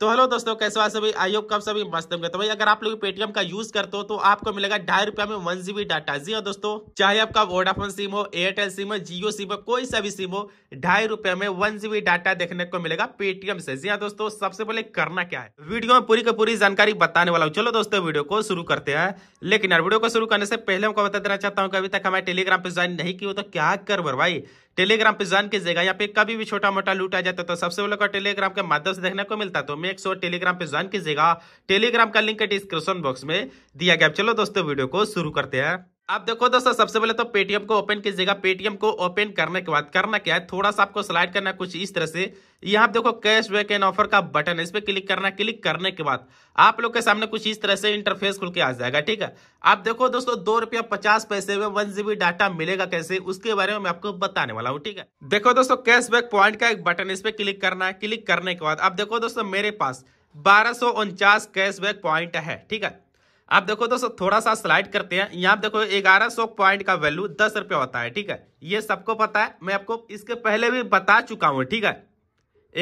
तो हेलो दोस्तों कैसे आज सभी आई होप कब सभी मस्त होंगे तो भाई अगर आप लोग पेटीएम का यूज करते हो तो आपको मिलेगा ढाई रुपया में वन जीबी डाटा जी हाँ दोस्तों चाहे आपका वोडाफोन सिम हो एयरटेल सिम हो जियो सिम हो कोई सा भी सिम हो ढाई रुपया में वन जीबी डाटा देखने को मिलेगा पेटीएम से जी हाँ दोस्तों सबसे पहले करना क्या है वीडियो में पूरी की पूरी जानकारी बताने वाला हूँ चलो दोस्तों वीडियो को शुरू करते हैं लेकिन यार वीडियो को शुरू करने से पहले हमको बता देना चाहता हूँ कि अभी तक हमारे टेलीग्राम पे ज्वाइन नहीं किया तो क्या कर भाई टेलीग्राम पे ज्वाइन कीजिएगा यहाँ पे कभी भी छोटा मोटा लूट आ जाता तो सबसे पहले टेलीग्राम के माध्यम से देखने को मिलता तो मेक श्योर टेलीग्राम पे ज्वाइन कीजिएगा टेलीग्राम का लिंक डिस्क्रिप्शन बॉक्स में दिया गया चलो दोस्तों वीडियो को शुरू करते हैं अब देखो दोस्तों सबसे पहले तो पेटीएम को ओपन कीजिएगा पेटीएम को ओपन करने के बाद करना क्या है थोड़ा सा आपको स्लाइड करना कुछ इस तरह से यहाँ देखो कैश बैक एंड ऑफर का बटन है इस पर क्लिक करना क्लिक करने के बाद आप लोग के सामने कुछ इस तरह से इंटरफेस खुल के आ जाएगा ठीक है आप देखो दोस्तों दो रुपया पचास पैसे में वन जीबी डाटा मिलेगा कैसे उसके बारे में मैं आपको बताने वाला हूँ ठीक है देखो दोस्तों कैश बैक पॉइंट का एक बटन इस पर क्लिक करना है क्लिक करने के बाद आप देखो दोस्तों मेरे पास बारह सौ उनचास बैक पॉइंट है ठीक है आप देखो दोस्तों थोड़ा सा स्लाइड करते हैं यहाँ देखो ग्यारह सौ पॉइंट का वैल्यू दस रुपये होता है ठीक है ये सबको पता है मैं आपको इसके पहले भी बता चुका हूँ ठीक है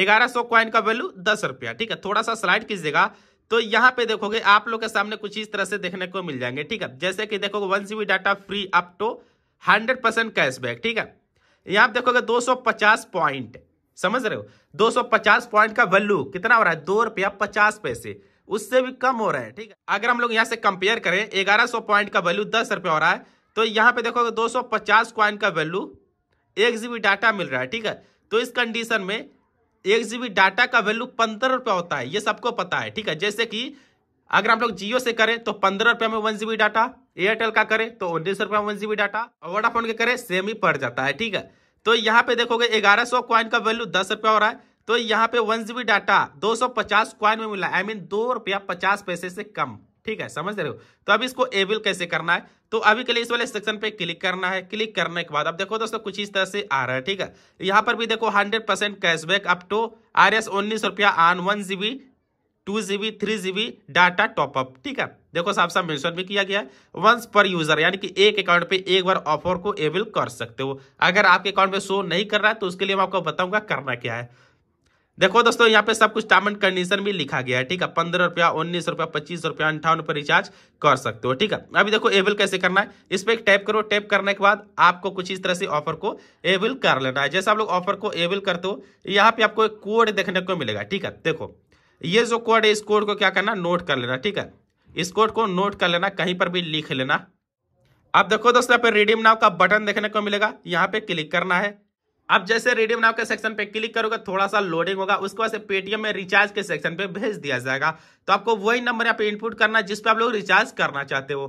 ग्यारह सौ का वैल्यू दस रुपया ठीक है थोड़ा सा स्लाइड कीजिएगा तो यहाँ पे देखोगे आप लोग के सामने कुछ इस तरह से देखने को मिल जाएंगे ठीक है जैसे कि देखोगे one G data free up to hundred percent cashback ठीक है यहाँ आप देखोगे दो सौ पचास पॉइंट समझ रहे हो दो सौ पचास पॉइंट का वैल्यू कितना हो रहा है दो रुपया पचास पैसे उससे भी कम हो रहा है ठीक है अगर हम लोग यहाँ से कंपेयर करें ग्यारह सौ पॉइंट का वैल्यू दस रुपये हो रहा है तो यहाँ पे देखोगे दो सौ पचास क्वाइन का वैल्यू एक जी बी डाटा मिल रहा है ठीक है तो इस कंडीशन में एक जी बी डाटा का वैल्यू पंद्रह रुपया होता है ये सबको पता है ठीक है जैसे कि अगर हम लोग जियो से करें तो पंद्रह रुपये में one G B data Airtel का करें तो उन्नीस रुपये में वन जी बी डाटा और वोडाफोन के करें सेम ही पड़ जाता है ठीक है तो यहाँ पे देखोगे ग्यारह सौ कॉइन का वैल्यू दस रुपया हो रहा है तो यहाँ पे वन जीबी डाटा दो सौ पचास क्वाइन में मिला आई मीन दो रुपया पचास पैसे से कम ठीक है समझ रहे हो तो अब इसको एबल कैसे करना है तो अभी के लिए इस वाले सेक्शन पे क्लिक करना है क्लिक करने के बाद अब देखो दोस्तों कुछ इस तरह से आ रहा है ठीक है यहाँ पर भी देखो hundred percent cashback up to R S उन्नीस रुपया on one GB two GB three GB data top up ठीक है देखो साफ साफ मेंशन भी किया गया है वंस पर यूजर यानी कि एक अकाउंट पे एक बार ऑफर को एबल कर सकते हो अगर आपके अकाउंट पे शो नहीं कर रहा है तो उसके लिए मैं आपको बताऊंगा करना क्या है देखो दोस्तों यहाँ पे सब कुछ टर्म एंड कंडीशन भी लिखा गया है ठीक है पंद्रह रुपया उन्नीस रुपया पच्चीस रुपया अंठावन रुपये रिचार्ज कर सकते हो ठीक है अभी देखो एबल कैसे करना है इस पर टैप करो टैप करने के बाद आपको कुछ इस तरह से ऑफर को एबल कर लेना है जैसे आप लोग ऑफर को एबल करते हो यहाँ पे आपको एक कोड देखने को मिलेगा ठीक है देखो ये जो कोड है इस कोड को क्या करना नोट कर लेना ठीक है इस कोड को नोट कर लेना कहीं पर भी लिख लेना अब देखो दोस्तों यहाँ पे रिडीम नाव का बटन देखने को मिलेगा यहाँ पे क्लिक करना है अब जैसे रेडियम नाम के सेक्शन पे क्लिक करोगे थोड़ा सा लोडिंग होगा उसके बाद से पेटीएम में रिचार्ज के सेक्शन पे भेज दिया जाएगा तो आपको वही नंबर यहाँ पे इनपुट करना है जिस पे आप लोग रिचार्ज करना चाहते हो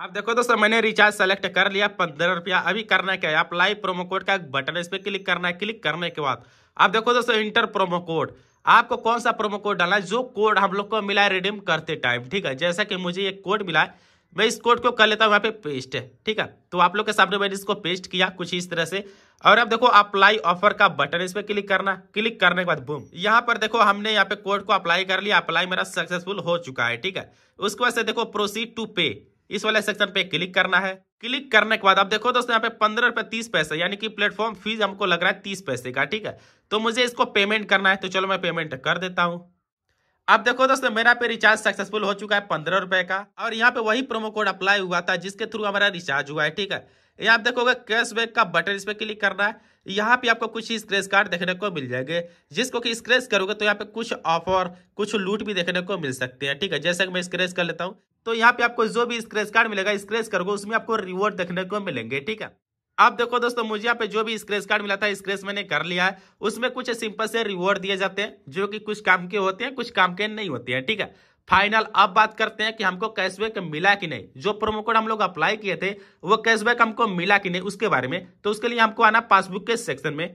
अब देखो दोस्तों मैंने रिचार्ज सेलेक्ट कर लिया पंद्रह रुपया अभी करना क्या है अप्लाई प्रोमो कोड का बटन इस पर क्लिक करना है क्लिक करने के बाद अब देखो दोस्तों इंटर प्रोमो कोड आपको कौन सा प्रोमो कोड डालना है जो कोड हम लोग को मिला है रिडीम करते टाइम ठीक है जैसा कि मुझे ये कोड मिला है मैं इस कोड को कर लेता हूँ यहाँ पे पेस्ट ठीक है तो आप लोग के सामने मैंने इसको पेस्ट किया कुछ इस तरह से और अब देखो अप्लाई ऑफर का बटन इस पर क्लिक करना क्लिक करने के बाद बूम यहाँ पर देखो हमने यहाँ पे कोड को अप्लाई कर लिया अप्लाई मेरा सक्सेसफुल हो चुका है ठीक है उसके बाद से देखो प्रोसीड टू पे इस वाले सेक्शन पे क्लिक करना है क्लिक करने के बाद अब देखो दोस्तों यहाँ पे पंद्रह रुपए तीस पैसे यानी कि प्लेटफॉर्म फीस हमको लग रहा है तीस पैसे का ठीक है तो मुझे इसको पेमेंट करना है तो चलो मैं पेमेंट कर देता हूँ अब देखो दोस्तों मेरा पे रिचार्ज सक्सेसफुल हो चुका है पंद्रह रुपए का और यहाँ पे वही प्रोमो कोड अप्लाई हुआ था जिसके थ्रू हमारा रिचार्ज हुआ है ठीक है यहाँ आप देखोगे कैशबैक का बटन इस पर क्लिक करना है यहाँ पे आपको कुछ स्क्रेच कार्ड देखने को मिल जाएंगे जिसको कि स्क्रेच करोगे तो यहाँ पे कुछ ऑफर कुछ लूट भी देखने को मिल सकते हैं ठीक है जैसे कि मैं स्क्रेच कर लेता हूँ तो यहाँ पे आपको जो भी स्क्रेच कार्ड मिलेगा स्क्रेच करोगे उसमें आपको रिवॉर्ड देखने को मिलेंगे ठीक है अब देखो दोस्तों मुझे यहाँ पे जो भी स्क्रेच कार्ड मिला था स्क्रेच मैंने कर लिया है उसमें कुछ सिंपल से रिवॉर्ड दिए जाते हैं जो कि कुछ काम के होते हैं कुछ काम के नहीं होते हैं ठीक है फाइनल अब बात करते हैं कि हमको कैशबैक मिला कि नहीं जो प्रोमो कोड हम लोग अप्लाई किए थे वो कैशबैक हमको मिला कि नहीं उसके बारे में तो उसके लिए हमको आना पासबुक के सेक्शन में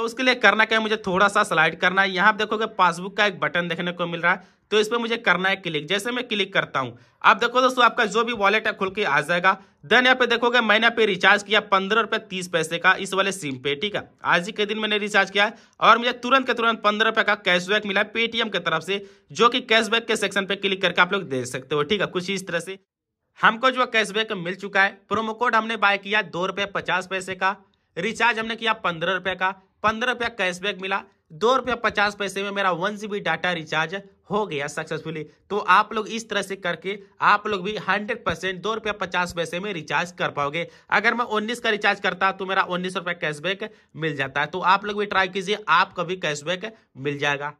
तो उसके लिए करना क्या है मुझे थोड़ा सा स्लाइड करना है यहाँ देखोगे पासबुक का एक बटन देखने को मिल रहा है तो इस पर मुझे करना है क्लिक जैसे मैं क्लिक करता हूँ आप देखो दोस्तों आपका जो भी वॉलेट है खुल के आ जाएगा देन यहाँ पे देखोगे मैंने यहाँ पे रिचार्ज किया पंद्रह रुपये तीस पैसे का इस वाले सिम पे ठीक है आज ही के दिन मैंने रिचार्ज किया है और मुझे तुरंत के तुरंत पंद्रह रुपये का कैशबैक मिला है पेटीएम की तरफ से जो कि कैशबैक के सेक्शन पे क्लिक करके आप लोग दे सकते हो ठीक है कुछ इस तरह से हमको जो कैशबैक मिल चुका है प्रोमो कोड हमने बाय किया दो रुपये पचास पैसे का रिचार्ज हमने किया पंद्रह रुपये का पंद्रह रुपया कैशबैक मिला दो रुपया पचास पैसे में मेरा वन जी डाटा रिचार्ज हो गया सक्सेसफुली तो आप लोग इस तरह से करके आप लोग भी हंड्रेड परसेंट दो रुपया पचास पैसे में रिचार्ज कर पाओगे अगर मैं उन्नीस का रिचार्ज करता तो मेरा उन्नीस रुपया कैशबैक मिल जाता है तो आप लोग भी ट्राई कीजिए आपका भी कैशबैक मिल जाएगा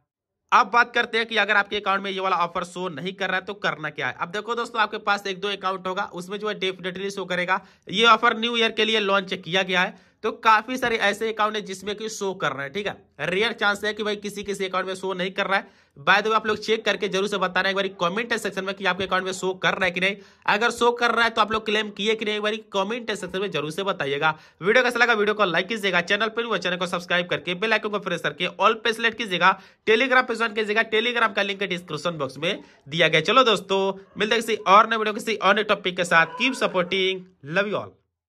अब बात करते हैं कि अगर आपके अकाउंट में ये वाला ऑफर शो नहीं कर रहा है तो करना क्या है अब देखो दोस्तों आपके पास एक दो अकाउंट होगा उसमें जो है डेफिनेटली शो करेगा ये ऑफर न्यू ईयर के लिए लॉन्च किया गया है तो काफी सारे ऐसे अकाउंट है जिसमें कि शो कर रहा है ठीक है रियर चांस है कि भाई किसी किसी अकाउंट में शो नहीं कर रहा है बाय द वे आप लोग चेक करके जरूर से बताना एक बार कमेंट सेक्शन में कि आपके अकाउंट में शो कर रहा है कि नहीं अगर शो कर रहा है तो आप लोग क्लेम किए कि नहीं एक बार कमेंट सेक्शन में जरूर से बताइएगा वीडियो कैसा लगा वीडियो को लाइक कीजिएगा चैनल पर चैनल को सब्सक्राइब करके बेलाइकन को प्रेस करके ऑल पे सिलेक्ट कीजिएगा टेलीग्राम पे ज्वाइन कीजिएगा टेलीग्राम का लिंक डिस्क्रिप्शन बॉक्स में दिया गया चलो दोस्तों मिलते किसी और नए वीडियो किसी और नए टॉपिक के साथ keep supporting love you all